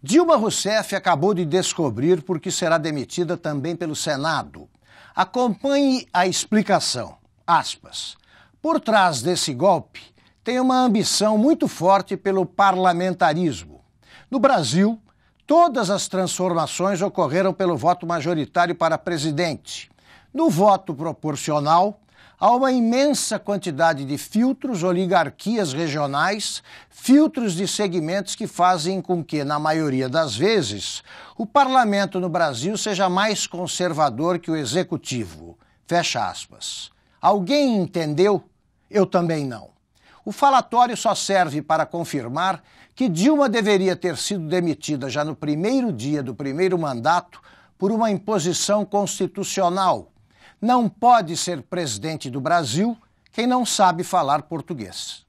Dilma Rousseff acabou de descobrir porque será demitida também pelo Senado. Acompanhe a explicação. Aspas. Por trás desse golpe tem uma ambição muito forte pelo parlamentarismo. No Brasil, todas as transformações ocorreram pelo voto majoritário para presidente. No voto proporcional, Há uma imensa quantidade de filtros, oligarquias regionais, filtros de segmentos que fazem com que, na maioria das vezes, o parlamento no Brasil seja mais conservador que o executivo. Fecha aspas. Alguém entendeu? Eu também não. O falatório só serve para confirmar que Dilma deveria ter sido demitida já no primeiro dia do primeiro mandato por uma imposição constitucional, não pode ser presidente do Brasil quem não sabe falar português.